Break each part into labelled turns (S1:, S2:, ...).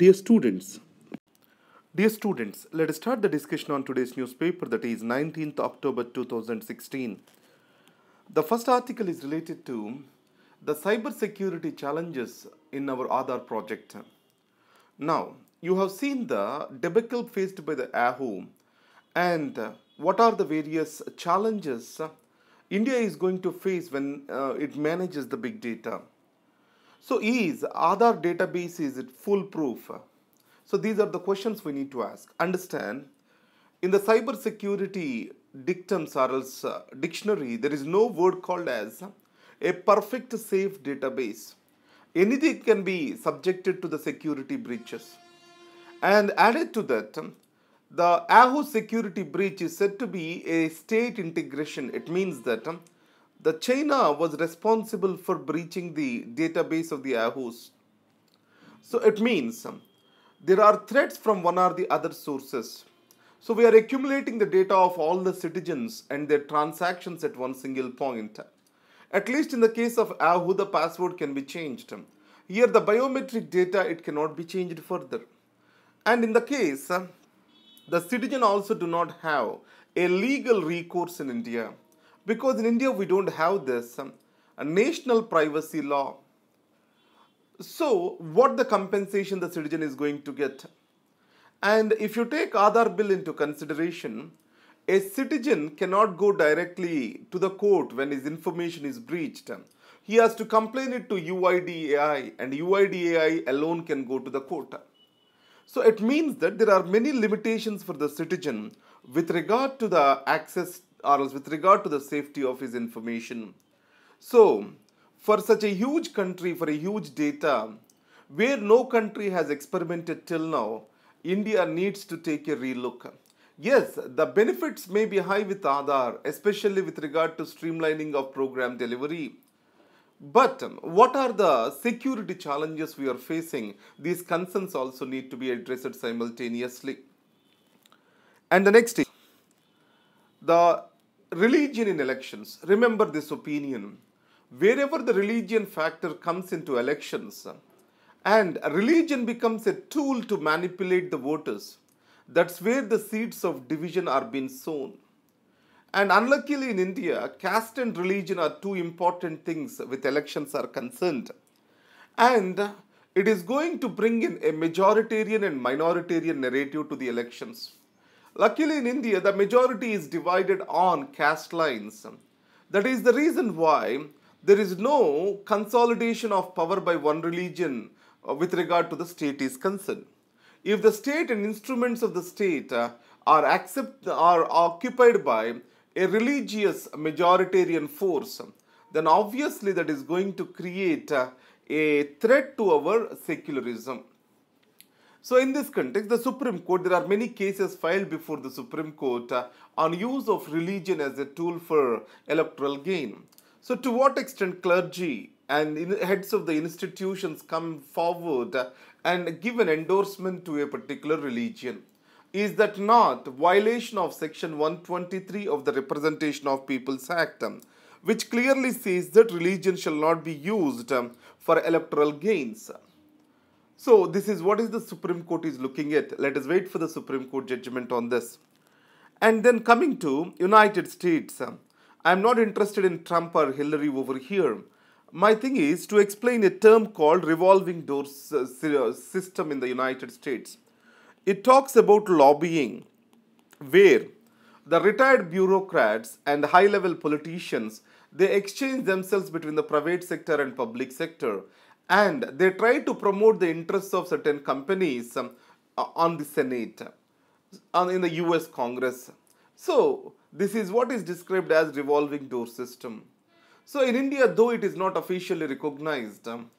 S1: Dear students, Dear students, let us start the discussion on today's newspaper that is 19th October 2016. The first article is related to the cyber security challenges in our Aadhaar project. Now, you have seen the debacle faced by the Yahoo and what are the various challenges India is going to face when uh, it manages the big data. So is other database is it foolproof? So these are the questions we need to ask. Understand, in the cybersecurity dictums or else uh, dictionary, there is no word called as a perfect safe database. Anything can be subjected to the security breaches. And added to that, the AHU security breach is said to be a state integration. It means that the China was responsible for breaching the database of the Yahoos. So it means there are threats from one or the other sources. So we are accumulating the data of all the citizens and their transactions at one single point. At least in the case of Yahoo, the password can be changed. Here the biometric data, it cannot be changed further. And in the case, the citizen also do not have a legal recourse in India because in India we don't have this um, national privacy law. So what the compensation the citizen is going to get? And if you take Aadhaar bill into consideration, a citizen cannot go directly to the court when his information is breached. He has to complain it to UIDAI and UIDAI alone can go to the court. So it means that there are many limitations for the citizen with regard to the access with regard to the safety of his information. So, for such a huge country, for a huge data, where no country has experimented till now, India needs to take a relook. Yes, the benefits may be high with Aadhaar, especially with regard to streamlining of program delivery. But um, what are the security challenges we are facing? These concerns also need to be addressed simultaneously. And the next is the religion in elections. Remember this opinion. Wherever the religion factor comes into elections, and religion becomes a tool to manipulate the voters, that's where the seeds of division are being sown. And unluckily in India, caste and religion are two important things with elections are concerned. And it is going to bring in a majoritarian and minoritarian narrative to the elections. Luckily in India, the majority is divided on caste lines. That is the reason why there is no consolidation of power by one religion uh, with regard to the state is concerned. If the state and instruments of the state uh, are, accept, are occupied by a religious majoritarian force, then obviously that is going to create uh, a threat to our secularism. So in this context, the Supreme Court, there are many cases filed before the Supreme Court uh, on use of religion as a tool for electoral gain. So to what extent clergy and heads of the institutions come forward uh, and give an endorsement to a particular religion? Is that not violation of section 123 of the Representation of People's Act? Um, which clearly says that religion shall not be used um, for electoral gains. So this is what is the Supreme Court is looking at. Let us wait for the Supreme Court judgment on this. And then coming to United States, I'm not interested in Trump or Hillary over here. My thing is to explain a term called revolving door system in the United States. It talks about lobbying, where the retired bureaucrats and high-level politicians, they exchange themselves between the private sector and public sector and they try to promote the interests of certain companies um, on the Senate, on, in the US Congress. So, this is what is described as revolving door system. So, in India, though it is not officially recognized, um,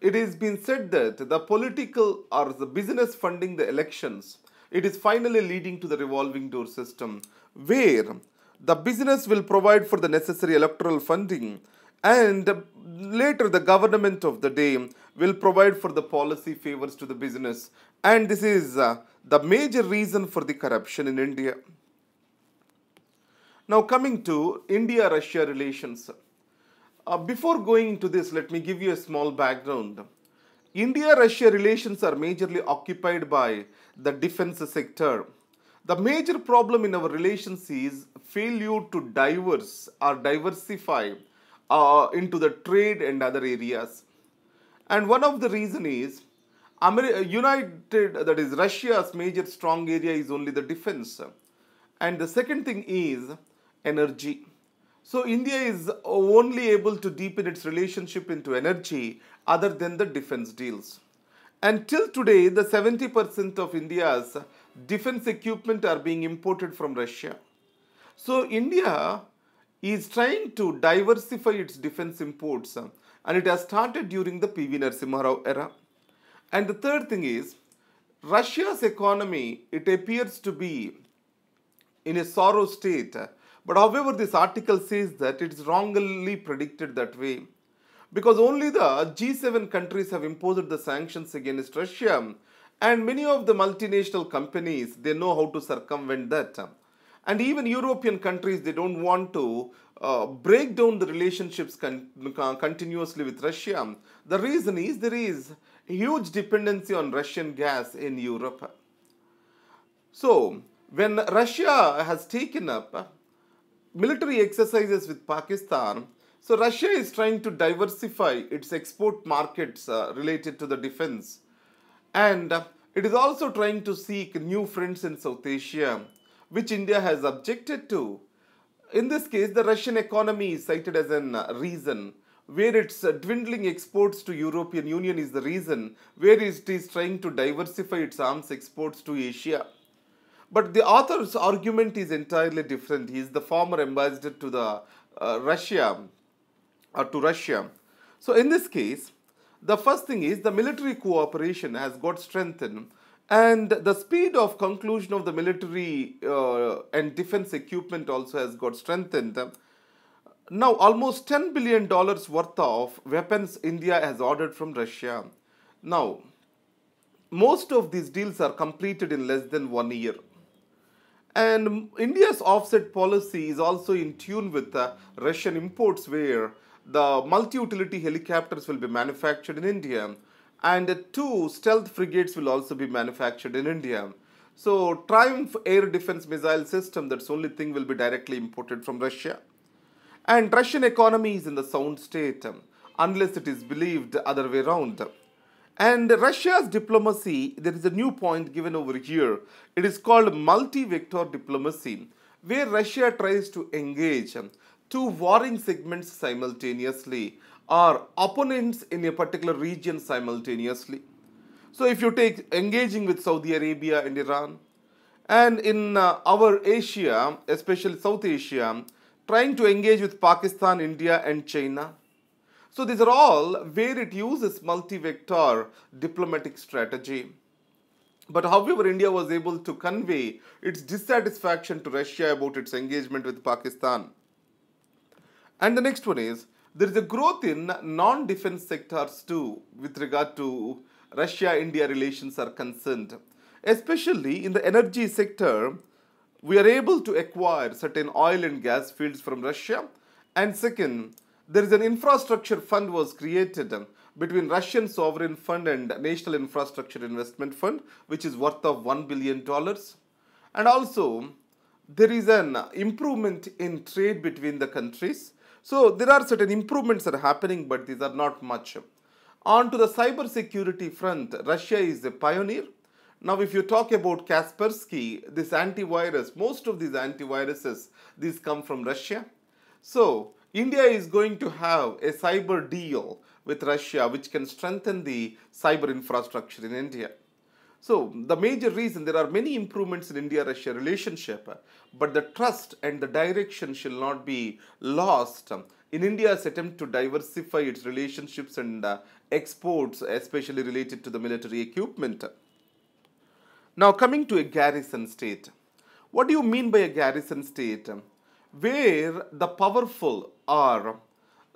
S1: it has been said that the political or the business funding the elections, it is finally leading to the revolving door system, where the business will provide for the necessary electoral funding and later, the government of the day will provide for the policy favors to the business. And this is uh, the major reason for the corruption in India. Now, coming to India Russia relations. Uh, before going into this, let me give you a small background. India Russia relations are majorly occupied by the defense sector. The major problem in our relations is failure to diverse or diversify uh, into the trade and other areas. And one of the reason is uh, United, uh, that is Russia's major strong area is only the defense. And the second thing is energy. So India is only able to deepen its relationship into energy other than the defense deals. And till today, the 70% of India's defense equipment are being imported from Russia. So India is trying to diversify its defense imports and it has started during the PV Narasimha Rao era. And the third thing is Russia's economy, it appears to be in a sorrow state. But however, this article says that it's wrongly predicted that way. Because only the G7 countries have imposed the sanctions against Russia and many of the multinational companies, they know how to circumvent that. And even European countries, they don't want to uh, break down the relationships con continuously with Russia. The reason is there is huge dependency on Russian gas in Europe. So, when Russia has taken up military exercises with Pakistan, so Russia is trying to diversify its export markets uh, related to the defense. And it is also trying to seek new friends in South Asia which India has objected to. In this case, the Russian economy is cited as a uh, reason where its uh, dwindling exports to European Union is the reason, where it is trying to diversify its arms exports to Asia. But the author's argument is entirely different. He is the former ambassador to the uh, Russia, or uh, to Russia. So in this case, the first thing is the military cooperation has got strengthened and the speed of conclusion of the military uh, and defense equipment also has got strengthened. Now, almost $10 billion worth of weapons India has ordered from Russia. Now, most of these deals are completed in less than one year. And India's offset policy is also in tune with the Russian imports where the multi-utility helicopters will be manufactured in India and two stealth frigates will also be manufactured in India. So Triumph air defense missile system, that's only thing will be directly imported from Russia. And Russian economy is in the sound state, unless it is believed other way around. And Russia's diplomacy, there is a new point given over here. It is called multi-vector diplomacy, where Russia tries to engage two warring segments simultaneously or opponents in a particular region simultaneously. So if you take engaging with Saudi Arabia and Iran, and in uh, our Asia, especially South Asia, trying to engage with Pakistan, India and China. So these are all where it uses multi-vector diplomatic strategy. But however, India was able to convey its dissatisfaction to Russia about its engagement with Pakistan. And the next one is, there is a growth in non-defense sectors too with regard to Russia-India relations are concerned. Especially in the energy sector, we are able to acquire certain oil and gas fields from Russia. And second, there is an infrastructure fund was created between Russian sovereign fund and National Infrastructure Investment Fund, which is worth of $1 billion. And also, there is an improvement in trade between the countries so there are certain improvements that are happening, but these are not much. On to the cybersecurity front, Russia is a pioneer. Now, if you talk about Kaspersky, this antivirus, most of these antiviruses, these come from Russia. So, India is going to have a cyber deal with Russia, which can strengthen the cyber infrastructure in India. So, the major reason there are many improvements in India Russia relationship, but the trust and the direction shall not be lost in India's attempt to diversify its relationships and uh, exports, especially related to the military equipment. Now, coming to a garrison state. What do you mean by a garrison state? Where the powerful are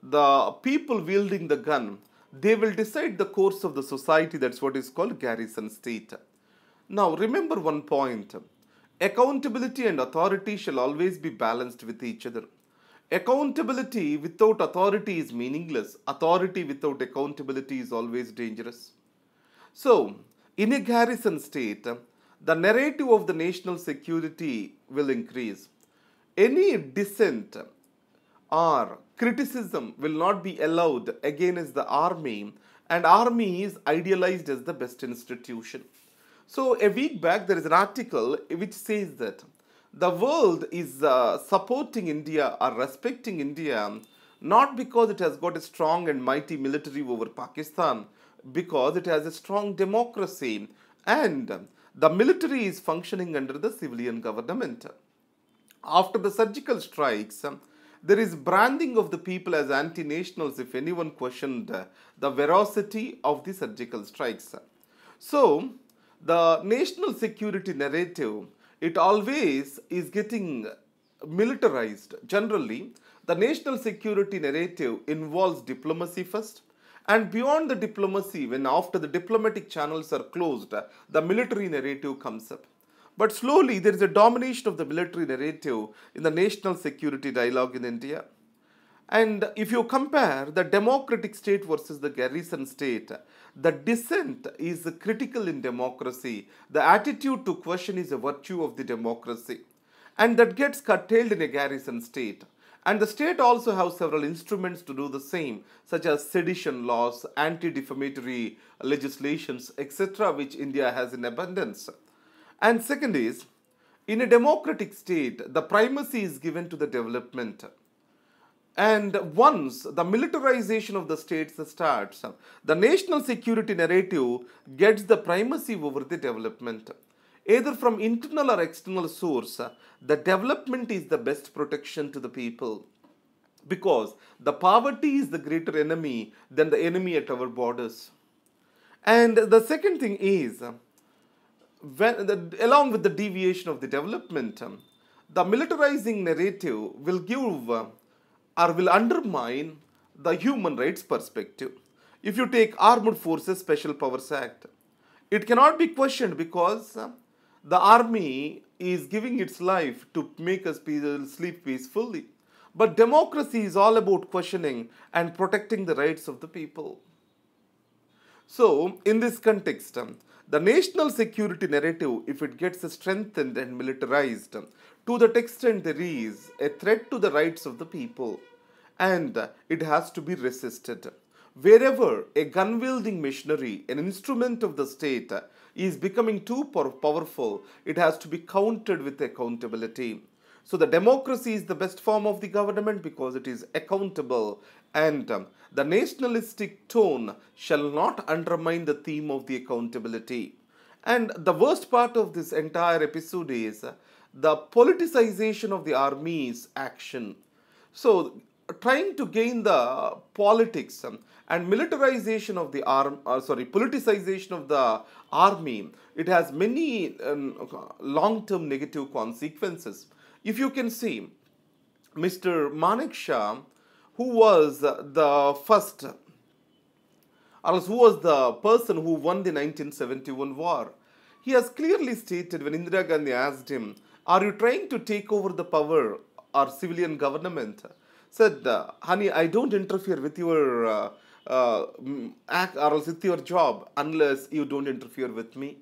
S1: the people wielding the gun they will decide the course of the society. That's what is called garrison state. Now, remember one point accountability and authority shall always be balanced with each other. Accountability without authority is meaningless, authority without accountability is always dangerous. So, in a garrison state, the narrative of the national security will increase. Any dissent R criticism will not be allowed against the army and army is idealized as the best institution. So a week back there is an article which says that the world is uh, supporting India or respecting India not because it has got a strong and mighty military over Pakistan, because it has a strong democracy and the military is functioning under the civilian government. After the surgical strikes, there is branding of the people as anti-nationals if anyone questioned the veracity of the surgical strikes. So, the national security narrative, it always is getting militarized. Generally, the national security narrative involves diplomacy first. And beyond the diplomacy, when after the diplomatic channels are closed, the military narrative comes up. But slowly, there is a domination of the military narrative in the national security dialogue in India. And if you compare the democratic state versus the garrison state, the dissent is critical in democracy. The attitude to question is a virtue of the democracy. And that gets curtailed in a garrison state. And the state also has several instruments to do the same, such as sedition laws, anti defamatory legislations, etc., which India has in abundance. And second is, in a democratic state, the primacy is given to the development. And once the militarization of the states starts, the national security narrative gets the primacy over the development. Either from internal or external source, the development is the best protection to the people. Because the poverty is the greater enemy than the enemy at our borders. And the second thing is, when, the, along with the deviation of the development, um, the militarizing narrative will give uh, or will undermine the human rights perspective. If you take Armed Forces Special Powers Act, it cannot be questioned because uh, the army is giving its life to make us sleep peacefully. But democracy is all about questioning and protecting the rights of the people. So, in this context, um, the national security narrative, if it gets strengthened and militarized, to that extent there is a threat to the rights of the people and it has to be resisted. Wherever a gun-wielding machinery, an instrument of the state, is becoming too powerful, it has to be countered with accountability. So the democracy is the best form of the government because it is accountable and um, the nationalistic tone shall not undermine the theme of the accountability. And the worst part of this entire episode is the politicization of the army's action. So, trying to gain the politics and militarization of the arm uh, sorry politicization of the army it has many um, long term negative consequences if you can see mr Manik shah who was the first, or else who was the person who won the 1971 war. He has clearly stated when Indira Gandhi asked him, Are you trying to take over the power or civilian government? Said, Honey, I don't interfere with your uh, uh, act or else with your job unless you don't interfere with me.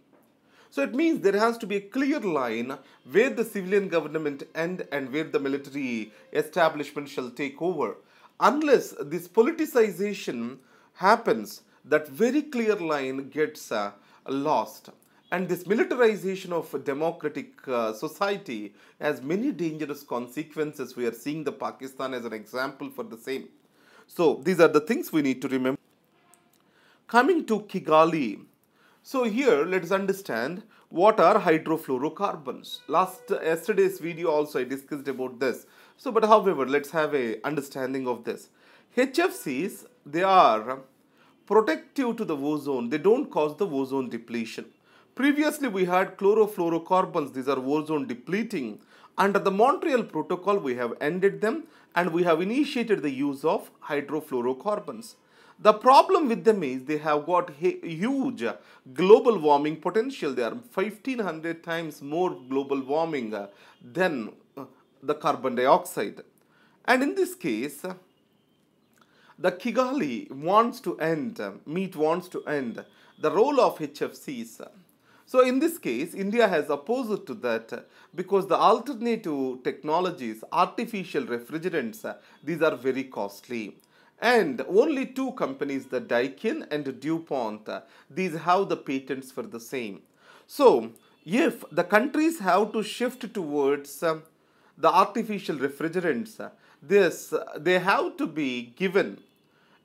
S1: So it means there has to be a clear line where the civilian government end and where the military establishment shall take over unless this politicization happens, that very clear line gets uh, lost. And this militarization of democratic uh, society has many dangerous consequences. We are seeing the Pakistan as an example for the same. So these are the things we need to remember. Coming to Kigali, so here let us understand what are hydrofluorocarbons. Last uh, yesterday's video also I discussed about this. So, but however, let's have a understanding of this. HFCs, they are protective to the ozone. They don't cause the ozone depletion. Previously, we had chlorofluorocarbons. These are ozone depleting. Under the Montreal Protocol, we have ended them and we have initiated the use of hydrofluorocarbons. The problem with them is they have got huge global warming potential. They are 1500 times more global warming uh, than the carbon dioxide. And in this case, the Kigali wants to end, meet wants to end the role of HFCs. So in this case, India has opposed to that because the alternative technologies, artificial refrigerants, these are very costly. And only two companies, the Daikin and DuPont, these have the patents for the same. So if the countries have to shift towards the artificial refrigerants, uh, this, uh, they have to be given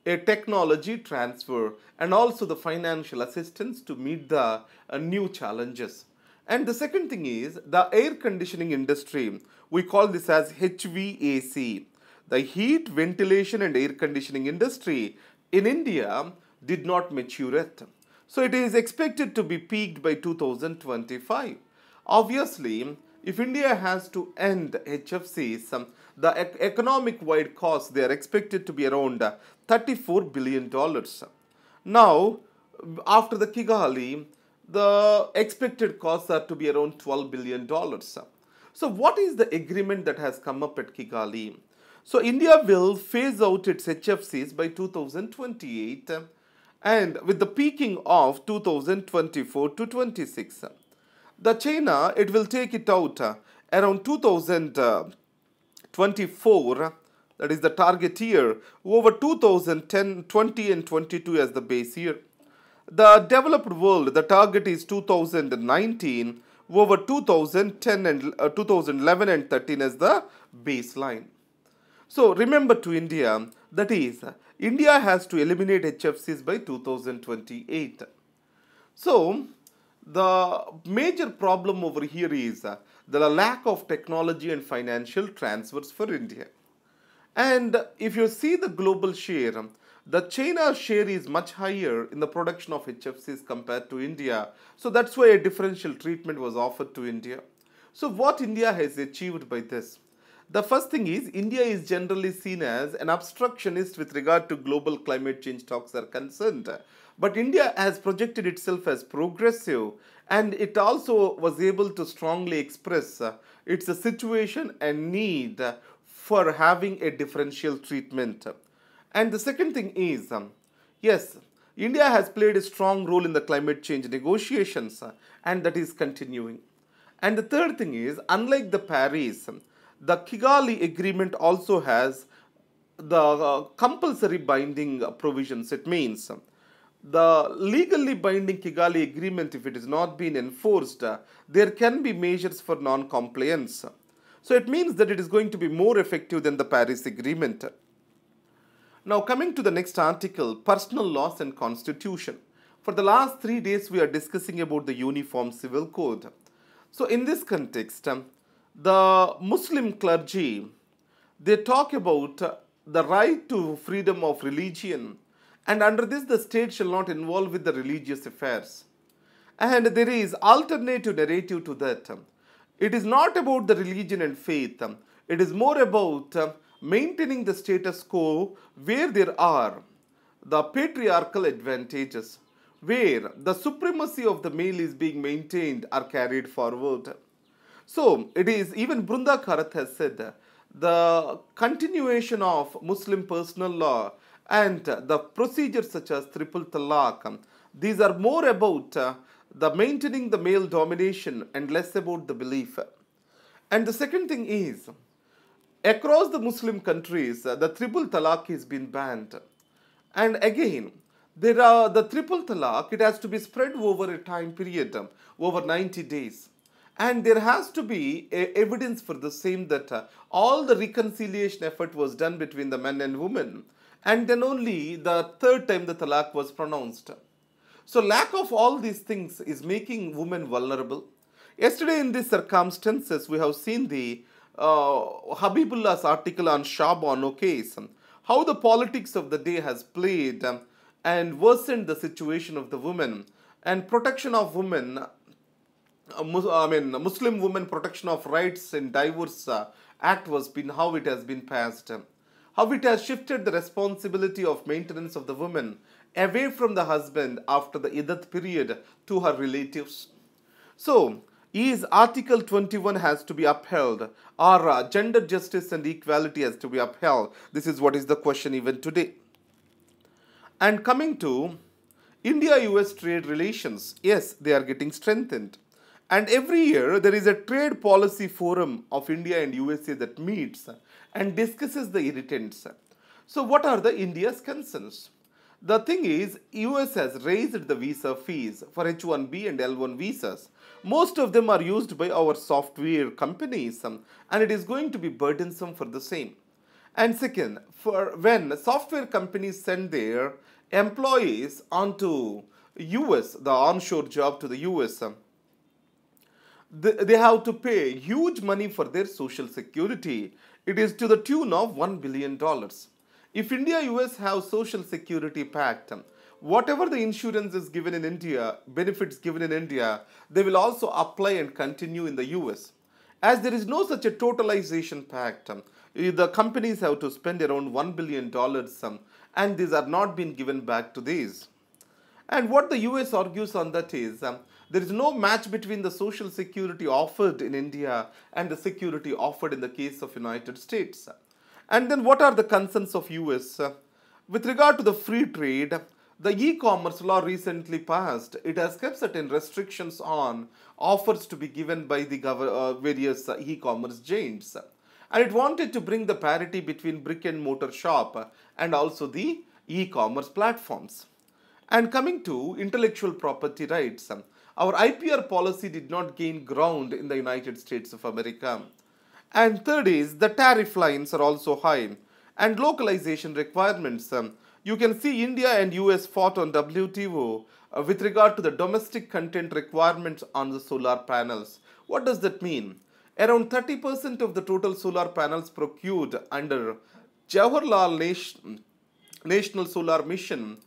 S1: a technology transfer and also the financial assistance to meet the uh, new challenges. And the second thing is the air conditioning industry. We call this as HVAC. The heat, ventilation and air conditioning industry in India did not mature yet. So it is expected to be peaked by 2025. Obviously, if India has to end HFCs, um, the economic-wide costs, they are expected to be around uh, $34 billion. Now, after the Kigali, the expected costs are to be around $12 billion. So what is the agreement that has come up at Kigali? So India will phase out its HFCs by 2028 and with the peaking of 2024 to 26. The China, it will take it out uh, around 2024 that is the target year over 2010 20 and 22 as the base year the developed world the target is 2019 over 2010 and uh, 2011 and 13 as the baseline so remember to india that is india has to eliminate hfcs by 2028 so the major problem over here is uh, the lack of technology and financial transfers for India. And if you see the global share, um, the China share is much higher in the production of HFCs compared to India. So that's why a differential treatment was offered to India. So what India has achieved by this? The first thing is India is generally seen as an obstructionist with regard to global climate change talks are concerned. But India has projected itself as progressive and it also was able to strongly express uh, its situation and need for having a differential treatment. And the second thing is, um, yes, India has played a strong role in the climate change negotiations uh, and that is continuing. And the third thing is, unlike the Paris, um, the Kigali Agreement also has the uh, compulsory binding provisions. It means um, the legally binding Kigali agreement, if it is not being enforced, uh, there can be measures for non-compliance. So it means that it is going to be more effective than the Paris Agreement. Now coming to the next article, personal laws and constitution. For the last three days, we are discussing about the Uniform Civil Code. So in this context, um, the Muslim clergy, they talk about uh, the right to freedom of religion and under this the state shall not involve with the religious affairs. And there is alternative narrative to that. It is not about the religion and faith. It is more about uh, maintaining the status quo where there are the patriarchal advantages, where the supremacy of the male is being maintained are carried forward. So it is even Brunda Karat has said the continuation of Muslim personal law and the procedures such as triple talaq. These are more about uh, the maintaining the male domination and less about the belief. And the second thing is, across the Muslim countries, uh, the triple talaq has been banned. And again, there are the triple talaq, it has to be spread over a time period, um, over 90 days. And there has to be evidence for the same that uh, all the reconciliation effort was done between the men and women and then only the third time the talaq was pronounced. So lack of all these things is making women vulnerable. Yesterday in these circumstances, we have seen the uh, Habibullah's article on Shabano case, how the politics of the day has played and worsened the situation of the women and protection of women, uh, I mean Muslim women protection of rights in divorce uh, act was been how it has been passed how it has shifted the responsibility of maintenance of the woman away from the husband after the idat period to her relatives. So, is Article 21 has to be upheld or uh, gender justice and equality has to be upheld? This is what is the question even today. And coming to India-US trade relations, yes, they are getting strengthened. And every year there is a trade policy forum of India and USA that meets and discusses the irritants. So what are the India's concerns? The thing is, US has raised the visa fees for H-1B and L-1 visas. Most of them are used by our software companies um, and it is going to be burdensome for the same. And second, for when software companies send their employees onto US, the onshore job to the US, um, they have to pay huge money for their social security it is to the tune of $1 billion. If India-US have Social Security Pact, whatever the insurance is given in India, benefits given in India, they will also apply and continue in the US. As there is no such a totalization pact, the companies have to spend around $1 billion and these are not being given back to these. And what the US argues on that is, there is no match between the social security offered in India and the security offered in the case of United States. And then what are the concerns of US? With regard to the free trade, the e-commerce law recently passed. It has kept certain restrictions on offers to be given by the uh, various e-commerce giants. And it wanted to bring the parity between brick and mortar shop and also the e-commerce platforms. And coming to intellectual property rights, our IPR policy did not gain ground in the United States of America. And third is the tariff lines are also high and localization requirements. Um, you can see India and US fought on WTO uh, with regard to the domestic content requirements on the solar panels. What does that mean? Around 30% of the total solar panels procured under Jawaharlal Nation, National Solar Mission,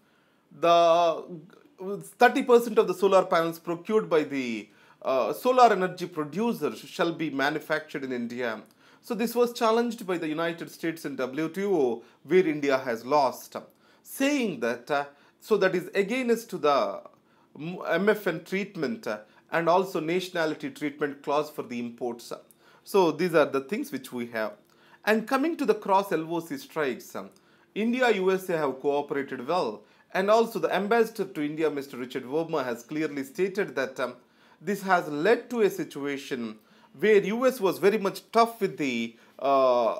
S1: the 30% of the solar panels procured by the uh, solar energy producers shall be manufactured in India. So this was challenged by the United States and WTO where India has lost, saying that uh, so that is against to the MFN treatment uh, and also nationality treatment clause for the imports. So these are the things which we have. And coming to the cross LOC strikes, India USA have cooperated well and also the ambassador to India, Mr. Richard Verma, has clearly stated that um, this has led to a situation where US was very much tough with the uh,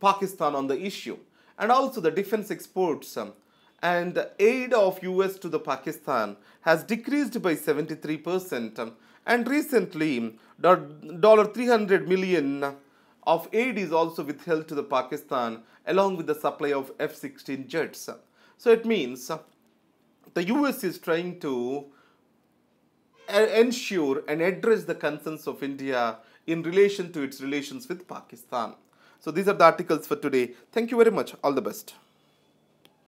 S1: Pakistan on the issue. And also the defense exports um, and the aid of US to the Pakistan has decreased by 73% um, and recently $300 million of aid is also withheld to the Pakistan along with the supply of F-16 jets. So it means the US is trying to ensure and address the concerns of India in relation to its relations with Pakistan. So these are the articles for today. Thank you very much. All the best.